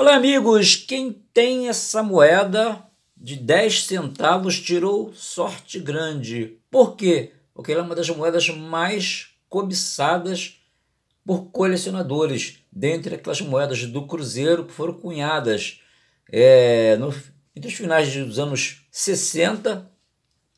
Olá, amigos! Quem tem essa moeda de 10 centavos tirou sorte grande. Por quê? Porque ela é uma das moedas mais cobiçadas por colecionadores, dentre aquelas moedas do Cruzeiro que foram cunhadas é, no, entre os finais dos anos 60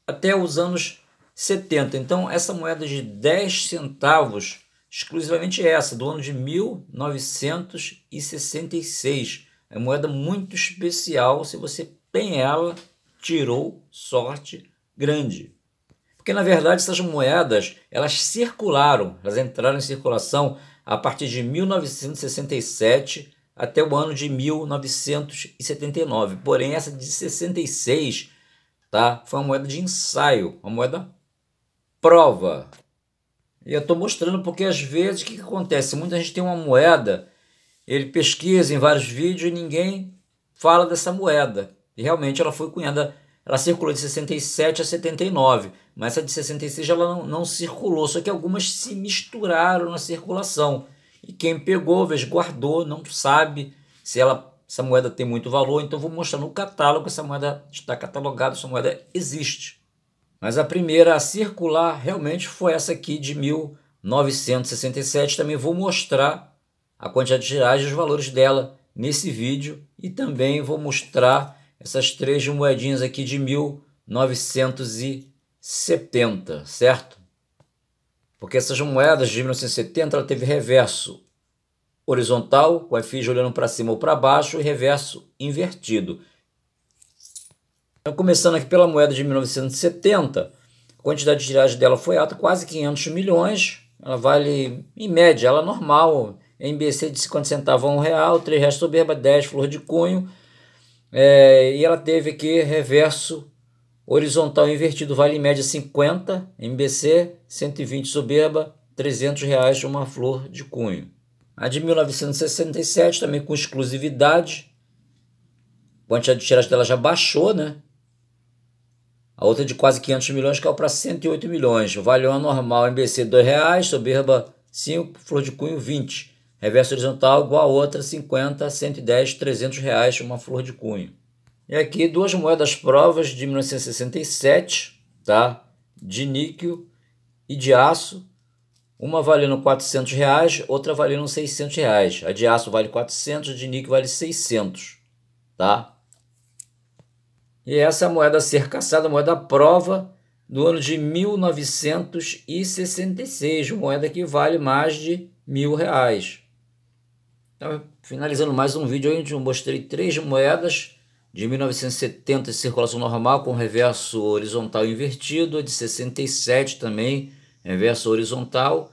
até os anos 70. Então, essa moeda de 10 centavos exclusivamente essa, do ano de 1966. É uma moeda muito especial, se você tem ela, tirou sorte grande. Porque na verdade essas moedas, elas circularam, elas entraram em circulação a partir de 1967 até o ano de 1979. Porém, essa de 66, tá? Foi uma moeda de ensaio, uma moeda prova, e eu estou mostrando porque às vezes o que, que acontece? Muita gente tem uma moeda, ele pesquisa em vários vídeos e ninguém fala dessa moeda. E realmente ela foi cunhada, ela circulou de 67 a 79, mas essa de 66 ela não, não circulou, só que algumas se misturaram na circulação. E quem pegou, guardou, não sabe se ela, essa moeda tem muito valor, então vou mostrar no catálogo, essa moeda está catalogada, essa moeda existe. Mas a primeira a circular realmente foi essa aqui de 1967. Também vou mostrar a quantidade de reais e os valores dela nesse vídeo. E também vou mostrar essas três moedinhas aqui de 1970, certo? Porque essas moedas de 1970 ela teve reverso horizontal, com a FIG olhando para cima ou para baixo, e reverso invertido. Então, começando aqui pela moeda de 1970, a quantidade de tiragem dela foi alta, quase 500 milhões. Ela vale, em média, ela é normal, MBC de 50 centavos a 1 real, 3 reais soberba, 10 flor de cunho. É, e ela teve aqui reverso horizontal invertido, vale em média 50, MBC, 120 soberba, 300 reais uma flor de cunho. A de 1967, também com exclusividade, a quantidade de tiragem dela já baixou, né? A outra de quase 500 milhões caiu para 108 milhões. Valeu valor normal MBC R$ 2,00, Soberba 5, Flor de Cunho 20. Reverso horizontal igual a outra 50, 110, 300 reais uma flor de cunho. E aqui duas moedas provas de 1967, tá? De níquel e de aço. Uma valendo 400 reais, outra valendo 600 reais. A de aço vale 400, a de níquel vale 600, tá? E essa é moeda a ser caçada, moeda prova do ano de 1966, moeda que vale mais de mil reais. Então, finalizando mais um vídeo, onde eu mostrei três moedas de 1970 em circulação normal com reverso horizontal invertido, de 67 também, reverso horizontal.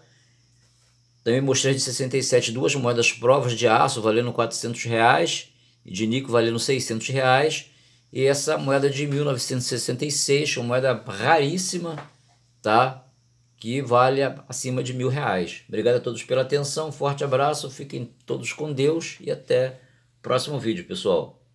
Também mostrei de 67 duas moedas provas de aço valendo 400 reais e de níquel valendo 600 reais. E essa moeda de 1966, uma moeda raríssima, tá? Que vale acima de mil reais. Obrigado a todos pela atenção, forte abraço, fiquem todos com Deus e até o próximo vídeo, pessoal.